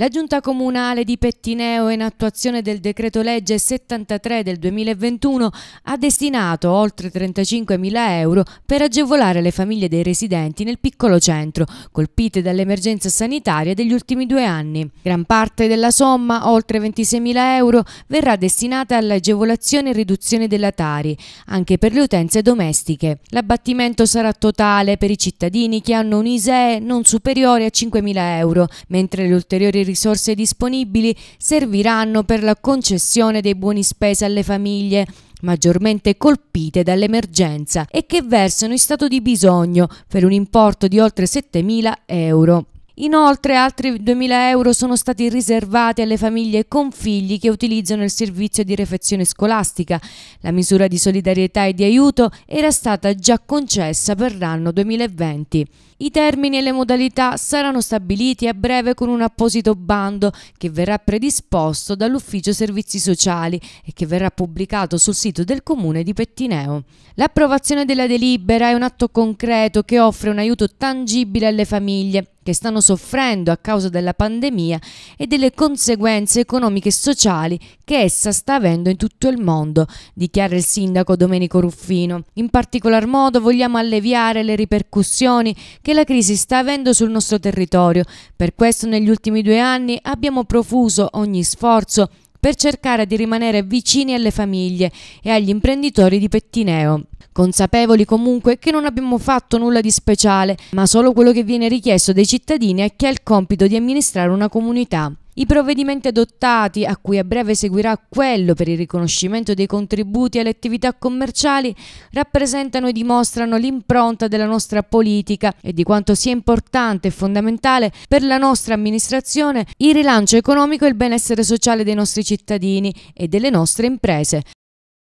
La Giunta Comunale di Pettineo, in attuazione del decreto legge 73 del 2021, ha destinato oltre 35.000 euro per agevolare le famiglie dei residenti nel piccolo centro, colpite dall'emergenza sanitaria degli ultimi due anni. Gran parte della somma, oltre 26.000 euro, verrà destinata all'agevolazione e riduzione della Tari, anche per le utenze domestiche. L'abbattimento sarà totale per i cittadini che hanno un ISEE non superiore a 5.000 euro, mentre le ulteriori risorse disponibili serviranno per la concessione dei buoni spesa alle famiglie maggiormente colpite dall'emergenza e che versano in stato di bisogno per un importo di oltre 7.000 euro. Inoltre altri 2.000 euro sono stati riservati alle famiglie con figli che utilizzano il servizio di refezione scolastica. La misura di solidarietà e di aiuto era stata già concessa per l'anno 2020. I termini e le modalità saranno stabiliti a breve con un apposito bando che verrà predisposto dall'Ufficio Servizi Sociali e che verrà pubblicato sul sito del Comune di Pettineo. L'approvazione della delibera è un atto concreto che offre un aiuto tangibile alle famiglie che stanno soffrendo a causa della pandemia e delle conseguenze economiche e sociali che essa sta avendo in tutto il mondo, dichiara il sindaco Domenico Ruffino. In particolar modo vogliamo alleviare le ripercussioni che la crisi sta avendo sul nostro territorio. Per questo negli ultimi due anni abbiamo profuso ogni sforzo per cercare di rimanere vicini alle famiglie e agli imprenditori di Pettineo, consapevoli comunque che non abbiamo fatto nulla di speciale, ma solo quello che viene richiesto dai cittadini a chi ha il compito di amministrare una comunità. I provvedimenti adottati, a cui a breve seguirà quello per il riconoscimento dei contributi alle attività commerciali, rappresentano e dimostrano l'impronta della nostra politica e di quanto sia importante e fondamentale per la nostra amministrazione il rilancio economico e il benessere sociale dei nostri cittadini e delle nostre imprese.